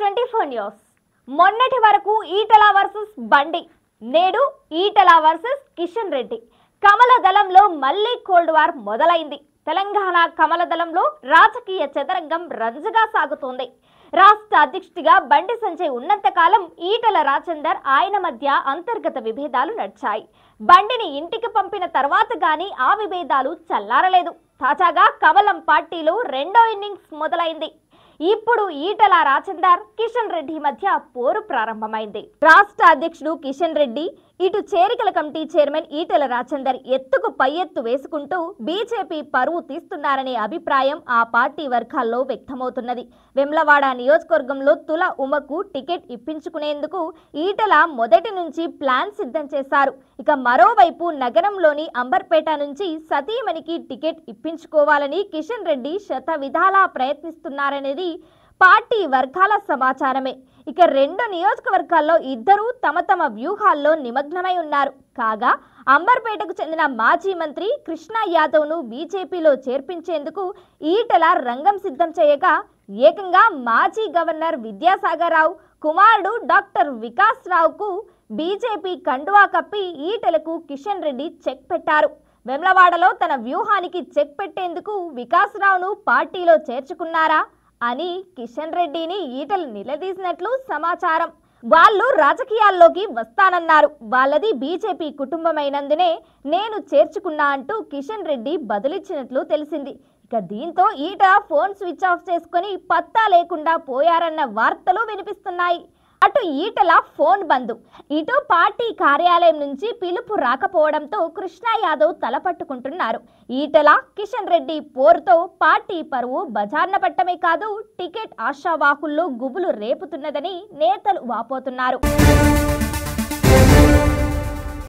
twenty four news మొన్నటి వరకు Etela versus Bandi నేడు ఈటల వర్సెస్ కిషన్ రెడ్డి కమల దళంలో మళ్లీ కోల్డ్ వార్ మొదలైంది తెలంగాణ కమల దళంలో రాజకీయ చదరంగం రంజుగా సాగుతోంది రాష్ట్ర అధ్యక్షుడిగా బండి సంజయ్ ఉన్నంతకాలం ఈటల రాజేందర్ ఆయన మధ్య అంతర్గత విభేదాలు నడిచాయి బండిని ఇంటికి పంపిన తర్వాత గాని ఆ విభేదాలు చల్లారలేదు తాజాగా కమలం పార్టీలో రెండో ఇన్నింగ్స్ మొదలైంది ఇప్పుడు ఈటల రాజేందర్ కిషన్ రెడ్డి మధ్య పోరు ప్రారంభమైంది రాష్ట్ర అధ్యక్షుడు కిషన్ రెడ్డి ఇటు చేరికల కమిటీ చైర్మన్ ఈటల రాజేందర్ ఎత్తుకు పై ఎత్తు వేసుకుంటూ బీజేపీ పరువు తీస్తున్నారనే అభిప్రాయం ఆ పార్టీ వర్గాల్లో వ్యక్తమవుతున్నది వెమ్లవాడ నియోజకవర్గంలో తుల ఉమకు టికెట్ ఇప్పించుకునేందుకు ఈటల మొదటి నుంచి ప్లాన్ సిద్ధం చేశారు ఇక మరోవైపు నగరంలోని అంబర్పేట నుంచి సతీమణికి టికెట్ ఇప్పించుకోవాలని కిషన్ రెడ్డి శత విధాలా ప్రయత్నిస్తున్నారనేది పార్టీ పార్టీ వర్గాల సమాచారమే ఇక రెండు నియోజకవర్గాల్లో ఇద్దరూ తమ తమ వ్యూహాల్లో నిమగ్నమై ఉన్నారు కాగా అంబర్పేటకు చెందిన మాజీ మంత్రి యాదవ్ యాదవ్ను బీజేపీలో చేర్పించేందుకు ఈటల రంగం సిద్ధం చేయగా ఏకంగా మాజీ గవర్నర్ విద్యాసాగర్ రావు కుమారుడు డాక్టర్ వికాస్ రావుకు బీజేపీ కండువా కప్పి ఈటలకు కిషన్ రెడ్డి చెక్ పెట్టారు వెమ్లవాడలో తన వ్యూహానికి చెక్ పెట్టేందుకు వికాస్ రావును పార్టీలో చేర్చుకున్నారా అని కిషన్ రెడ్డిని ఈటలు నిలదీసినట్లు సమాచారం వాళ్ళు రాజకీయాల్లోకి వస్తానన్నారు వాళ్ళది బీజేపీ కుటుంబమైనందునే నేను చేర్చుకున్నా అంటూ కిషన్ రెడ్డి బదులిచ్చినట్లు తెలిసింది ఇక దీంతో ఈట ఫోన్ స్విచ్ ఆఫ్ చేసుకుని పత్తా లేకుండా పోయారన్న వార్తలు వినిపిస్తున్నాయి అటు ఈటల ఫోన్ బంద్ ఇటు పార్టీ కార్యాలయం నుంచి పిలుపు రాకపోవడంతో కృష్ణా యాదవ్ తలపట్టుకుంటున్నారు ఈటల కిషన్ రెడ్డి పోరుతో పార్టీ పరువు బజార్న పట్టమే కాదు టికెట్ ఆశావాహుల్లో గుబులు రేపుతున్నదని నేతలు వాపోతున్నారు